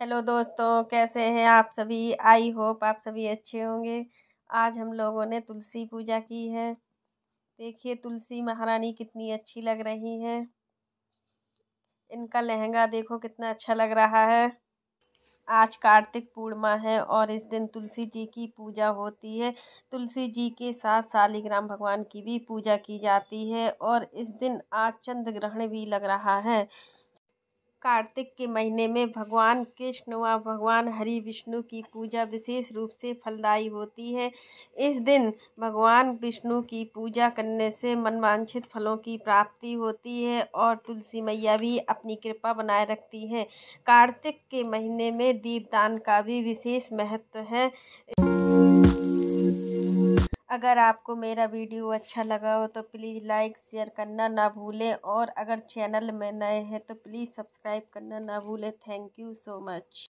hello दोस्तों कैसे हैं आप सभी आई होप आप सभी अच्छे होंगे आज हम लोगों ने तुलसी पूजा की है देखिए तुलसी महारानी कितनी अच्छी लग रही है इनका लहंगा देखो कितना अच्छा लग रहा है आज कार्तिक पूर्णिमा है और इस दिन तुलसी जी की पूजा होती है तुलसी जी के साथ शालिग्राम भगवान की भी पूजा की जाती है और इस दिन आज चंद्र ग्रहण भी लग रहा है कार्तिक के महीने में भगवान कृष्ण व भगवान हरि विष्णु की पूजा विशेष रूप से फलदायी होती है इस दिन भगवान विष्णु की पूजा करने से मनवांछित फलों की प्राप्ति होती है और तुलसी मैया भी अपनी कृपा बनाए रखती हैं कार्तिक के महीने में दीपदान का भी विशेष महत्व है अगर आपको मेरा वीडियो अच्छा लगा हो तो प्लीज़ लाइक शेयर करना ना भूलें और अगर चैनल में नए हैं तो प्लीज़ सब्सक्राइब करना ना भूलें थैंक यू सो मच